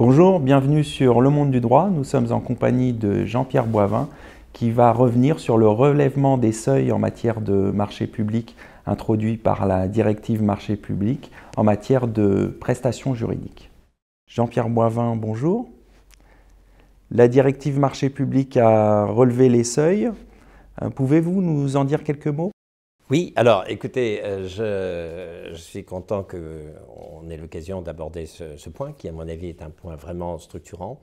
Bonjour, bienvenue sur Le Monde du Droit. Nous sommes en compagnie de Jean-Pierre Boivin qui va revenir sur le relèvement des seuils en matière de marché public introduit par la directive marché public en matière de prestations juridiques. Jean-Pierre Boivin, bonjour. La directive marché public a relevé les seuils. Euh, pouvez-vous nous en dire quelques mots oui, alors écoutez, euh, je, suis content qu'on ait l'occasion d'aborder ce, point, qui à mon avis est un point vraiment structurant.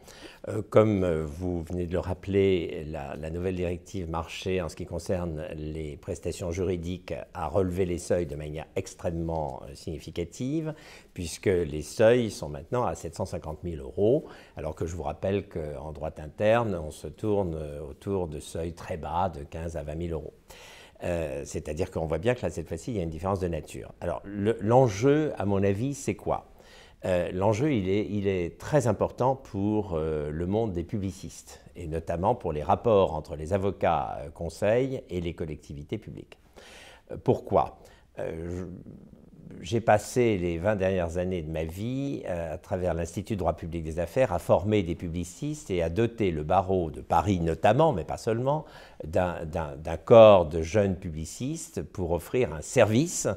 Euh, comme euh, vous venez de le rappeler, la, nouvelle directive marché en ce qui concerne les prestations juridiques a relevé les seuils de manière extrêmement significative, puisque les seuils sont maintenant à 750 000 euros, alors que je vous rappelle qu'en droit interne, on se tourne autour de seuils très bas de 15 à 20 000 euros. Euh, c'est-à-dire qu'on voit bien que là, cette fois-ci, il y a une différence de nature. Alors, l'enjeu, à mon avis, c'est quoi euh, L'enjeu, il est, très important pour euh, le monde des publicistes, et notamment pour les rapports entre les avocats conseils et les collectivités publiques. pourquoi euh, j'ai passé les 20 dernières années de ma vie euh, à travers l'Institut de droit public des affaires à former des publicistes et à doter le barreau de Paris notamment, mais pas seulement, d'un corps de jeunes publicistes pour offrir un service,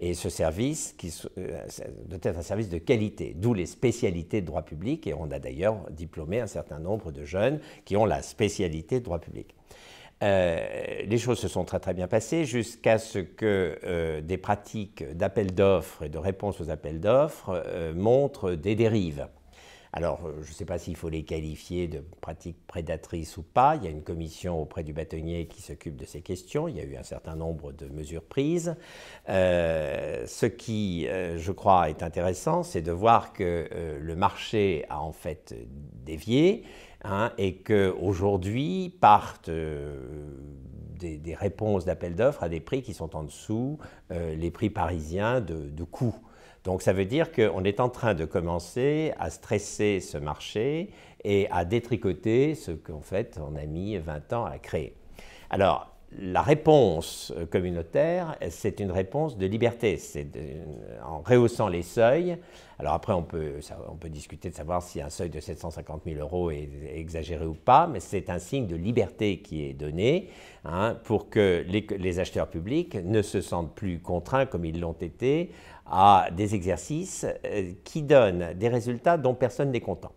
et ce service qui euh, doit être un service de qualité, d'où les spécialités de droit public, et on a d'ailleurs diplômé un certain nombre de jeunes qui ont la spécialité de droit public. Euh, les choses se sont très très bien passées jusqu'à ce que euh, des pratiques d'appel d'offres et de réponse aux appels d'offres euh, montrent des dérives. Alors, je ne sais pas s'il faut les qualifier de pratiques prédatrices ou pas. Il y a une commission auprès du bâtonnier qui s'occupe de ces questions. Il y a eu un certain nombre de mesures prises. ce qui, je crois, est intéressant, c'est de voir que le marché a en fait dévié Hein, et qu'aujourd'hui partent euh, des, réponses d'appels d'offres à des prix qui sont en dessous euh, les prix parisiens de, de coût. Donc ça veut dire qu'on est en train de commencer à stresser ce marché et à détricoter ce qu'en fait on a mis 20 ans à créer. Alors, la réponse euh, communautaire, c'est une réponse de liberté, c'est en rehaussant les seuils. Alors après, on peut, on peut discuter de savoir si un seuil de 750 000 euros est exagéré ou pas, mais c'est un signe de liberté qui est donné hein, pour que les acheteurs publics ne se sentent plus contraints, comme ils l'ont été, à des exercices euh, qui donnent des résultats dont personne n'est content.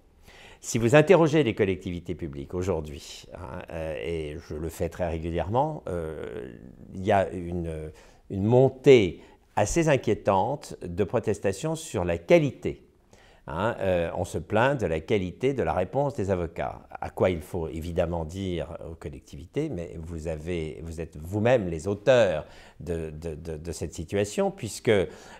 Si vous interrogez les collectivités publiques aujourd'hui, hein, euh, et je le fais très régulièrement, euh, il y a une montée assez inquiétante de protestations sur la qualité Hein, euh, on se plaint de la qualité de la réponse des avocats, à quoi il faut évidemment dire aux collectivités, mais vous, êtes vous-même les auteurs de, cette situation, puisque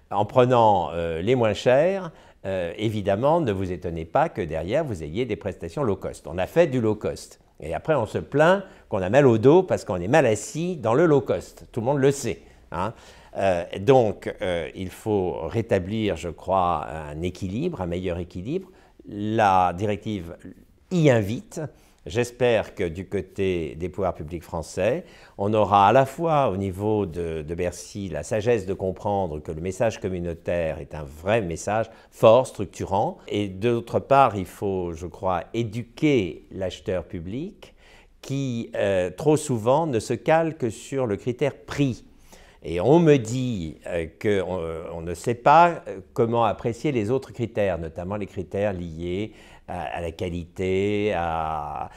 en prenant euh, les moins chers, euh, évidemment, ne vous étonnez pas que derrière, vous ayez des prestations low cost. On a fait du low cost. Et après, on se plaint qu'on a mal au dos parce qu'on est mal assis dans le low cost. Tout le monde le sait. Hein. Euh, donc, euh, il faut rétablir, je crois, un équilibre, un meilleur équilibre. La directive y invite. J'espère que du côté des pouvoirs publics français, on aura à la fois au niveau de, Bercy la sagesse de comprendre que le message communautaire est un vrai message fort, structurant, et d'autre part, il faut, je crois, éduquer l'acheteur public qui, euh, trop souvent, ne se cale que sur le critère prix et on me dit euh, qu'on euh, on ne sait pas euh, comment apprécier les autres critères, notamment les critères liés à, la qualité, à,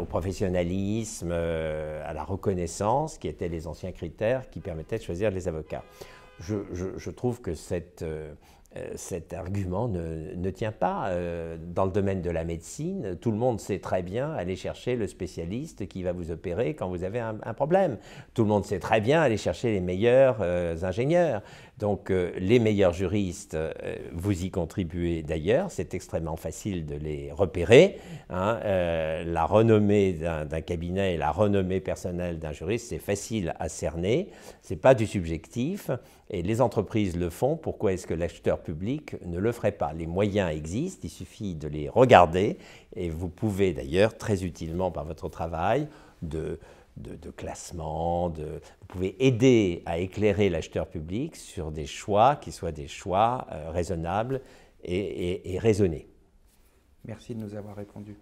au professionnalisme, à la reconnaissance, qui étaient les anciens critères qui permettaient de choisir les avocats. Je, trouve que cette, euh, cet argument ne, tient pas. Euh, dans le domaine de la médecine, tout le monde sait très bien aller chercher le spécialiste qui va vous opérer quand vous avez un, problème. Tout le monde sait très bien aller chercher les meilleurs euh, ingénieurs. Donc les meilleurs juristes, vous y contribuez d'ailleurs, c'est extrêmement facile de les repérer. Hein. la renommée d'un cabinet et la renommée personnelle d'un juriste, c'est facile à cerner, c'est pas du subjectif, et les entreprises le font. Pourquoi est-ce que l'acheteur public ne le ferait pas. Les moyens existent, il suffit de les regarder et vous pouvez d'ailleurs très utilement par votre travail de, de, classement, de, vous pouvez aider à éclairer l'acheteur public sur des choix qui soient des choix euh, raisonnables et raisonnés. Merci de nous avoir répondu.